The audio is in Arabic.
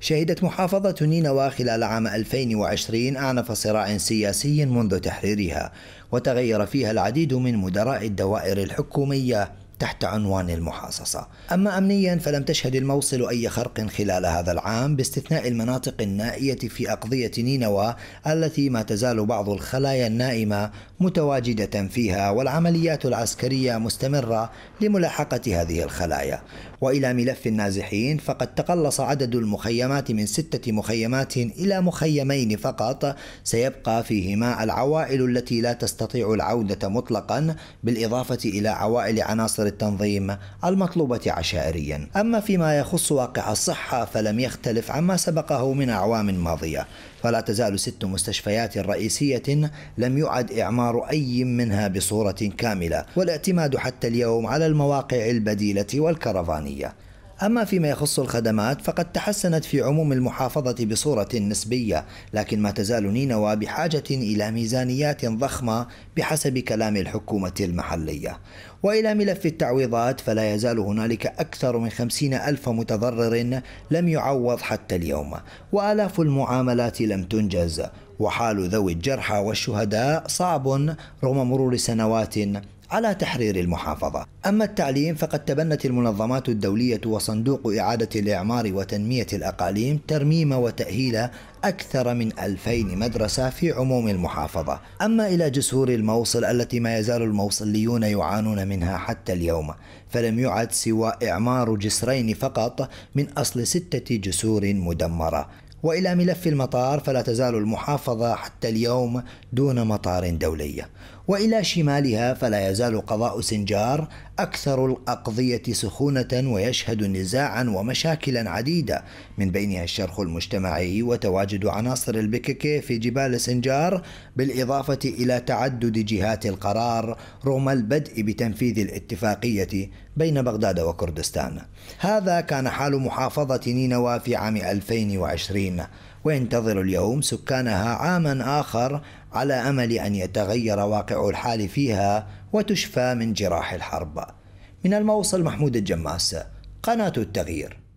شهدت محافظة نينوى خلال عام 2020 أعنف صراع سياسي منذ تحريرها وتغير فيها العديد من مدراء الدوائر الحكومية تحت عنوان المحاصصة أما أمنيا فلم تشهد الموصل أي خرق خلال هذا العام باستثناء المناطق النائية في أقضية نينوى التي ما تزال بعض الخلايا النائمة متواجدة فيها والعمليات العسكرية مستمرة لملاحقة هذه الخلايا وإلى ملف النازحين فقد تقلص عدد المخيمات من ستة مخيمات إلى مخيمين فقط سيبقى فيهما العوائل التي لا تستطيع العودة مطلقا بالإضافة إلى عوائل عناصر التنظيم المطلوبة عشائريا أما فيما يخص واقع الصحة فلم يختلف عما سبقه من أعوام ماضية فلا تزال ست مستشفيات رئيسية لم يعد إعمار أي منها بصورة كاملة والاعتماد حتى اليوم على المواقع البديلة والكرفانية أما فيما يخص الخدمات فقد تحسنت في عموم المحافظة بصورة نسبية لكن ما تزال نينوى بحاجة إلى ميزانيات ضخمة بحسب كلام الحكومة المحلية وإلى ملف التعويضات فلا يزال هنالك أكثر من خمسين ألف متضرر لم يعوض حتى اليوم وآلاف المعاملات لم تنجز وحال ذوي الجرحى والشهداء صعب رغم مرور سنوات على تحرير المحافظة أما التعليم فقد تبنت المنظمات الدولية وصندوق إعادة الإعمار وتنمية الأقاليم ترميم وتأهيل أكثر من 2000 مدرسة في عموم المحافظة أما إلى جسور الموصل التي ما يزال الموصليون يعانون منها حتى اليوم فلم يعد سوى إعمار جسرين فقط من أصل ستة جسور مدمرة والى ملف المطار فلا تزال المحافظه حتى اليوم دون مطار دولي والى شمالها فلا يزال قضاء سنجار اكثر الاقضيه سخونه ويشهد نزاعا ومشاكلا عديده من بينها الشرخ المجتمعي وتواجد عناصر البككي في جبال سنجار بالاضافه الى تعدد جهات القرار رغم البدء بتنفيذ الاتفاقيه بين بغداد وكردستان. هذا كان حال محافظه نينوى في عام 2020 وينتظر اليوم سكانها عاما اخر على امل ان يتغير واقع الحال فيها وتشفى من جراح الحرب من الموصل محمود الجماس قناه التغيير